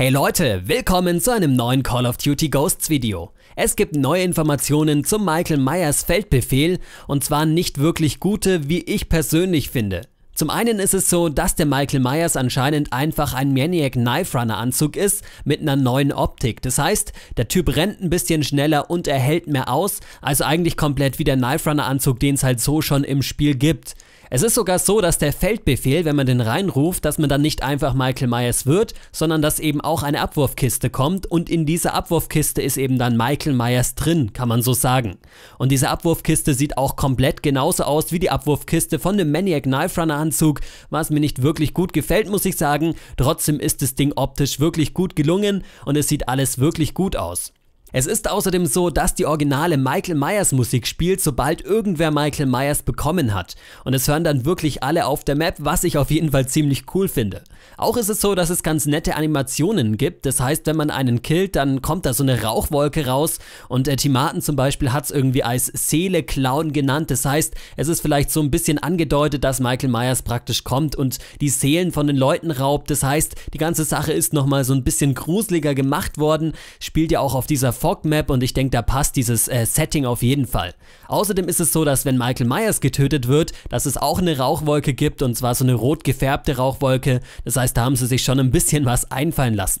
Hey Leute, willkommen zu einem neuen Call of Duty Ghosts Video. Es gibt neue Informationen zum Michael Myers Feldbefehl und zwar nicht wirklich gute, wie ich persönlich finde. Zum einen ist es so, dass der Michael Myers anscheinend einfach ein Maniac Knife Runner Anzug ist mit einer neuen Optik. Das heißt, der Typ rennt ein bisschen schneller und er hält mehr aus, also eigentlich komplett wie der Knife Runner Anzug, den es halt so schon im Spiel gibt. Es ist sogar so, dass der Feldbefehl, wenn man den reinruft, dass man dann nicht einfach Michael Myers wird, sondern dass eben auch eine Abwurfkiste kommt und in dieser Abwurfkiste ist eben dann Michael Myers drin, kann man so sagen. Und diese Abwurfkiste sieht auch komplett genauso aus wie die Abwurfkiste von dem Maniac Knife Runner Anzug, was mir nicht wirklich gut gefällt, muss ich sagen. Trotzdem ist das Ding optisch wirklich gut gelungen und es sieht alles wirklich gut aus. Es ist außerdem so, dass die originale Michael Myers Musik spielt, sobald irgendwer Michael Myers bekommen hat. Und es hören dann wirklich alle auf der Map, was ich auf jeden Fall ziemlich cool finde. Auch ist es so, dass es ganz nette Animationen gibt. Das heißt, wenn man einen killt, dann kommt da so eine Rauchwolke raus. Und der äh, Timaten zum Beispiel hat es irgendwie als Seele Clown genannt. Das heißt, es ist vielleicht so ein bisschen angedeutet, dass Michael Myers praktisch kommt und die Seelen von den Leuten raubt. Das heißt, die ganze Sache ist nochmal so ein bisschen gruseliger gemacht worden. Spielt ja auch auf dieser Fog Map und ich denke, da passt dieses äh, Setting auf jeden Fall. Außerdem ist es so, dass wenn Michael Myers getötet wird, dass es auch eine Rauchwolke gibt und zwar so eine rot gefärbte Rauchwolke. Das heißt, da haben sie sich schon ein bisschen was einfallen lassen.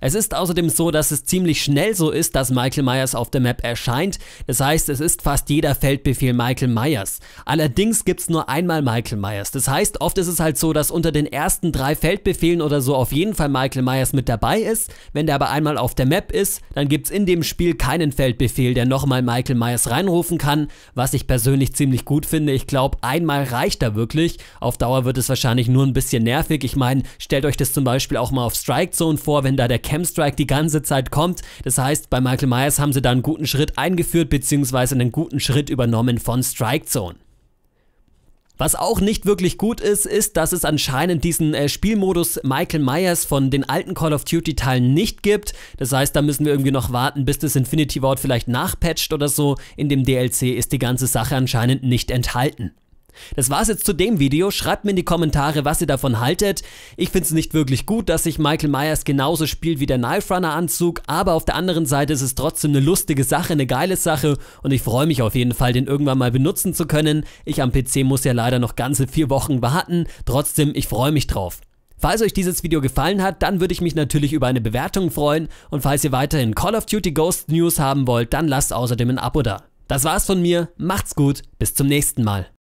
Es ist außerdem so, dass es ziemlich schnell so ist, dass Michael Myers auf der Map erscheint. Das heißt, es ist fast jeder Feldbefehl Michael Myers. Allerdings gibt es nur einmal Michael Myers. Das heißt, oft ist es halt so, dass unter den ersten drei Feldbefehlen oder so auf jeden Fall Michael Myers mit dabei ist. Wenn der aber einmal auf der Map ist, dann gibt es in dem Spiel keinen Feldbefehl, der nochmal Michael Myers reinrufen kann, was ich persönlich ziemlich gut finde. Ich glaube, einmal reicht da wirklich. Auf Dauer wird es wahrscheinlich nur ein bisschen nervig. Ich meine, stellt euch das zum Beispiel auch mal auf Strike Zone vor, wenn da der Chemstrike die ganze Zeit kommt. Das heißt, bei Michael Myers haben sie da einen guten Schritt eingeführt, beziehungsweise einen guten Schritt übernommen von Strike Zone. Was auch nicht wirklich gut ist, ist, dass es anscheinend diesen äh, Spielmodus Michael Myers von den alten Call of Duty Teilen nicht gibt. Das heißt, da müssen wir irgendwie noch warten, bis das Infinity Ward vielleicht nachpatcht oder so. In dem DLC ist die ganze Sache anscheinend nicht enthalten. Das war's jetzt zu dem Video. Schreibt mir in die Kommentare, was ihr davon haltet. Ich finde es nicht wirklich gut, dass sich Michael Myers genauso spielt wie der Knife Runner Anzug, aber auf der anderen Seite ist es trotzdem eine lustige Sache, eine geile Sache und ich freue mich auf jeden Fall, den irgendwann mal benutzen zu können. Ich am PC muss ja leider noch ganze vier Wochen warten. Trotzdem, ich freue mich drauf. Falls euch dieses Video gefallen hat, dann würde ich mich natürlich über eine Bewertung freuen und falls ihr weiterhin Call of Duty Ghost News haben wollt, dann lasst außerdem ein Abo da. Das war's von mir, macht's gut, bis zum nächsten Mal.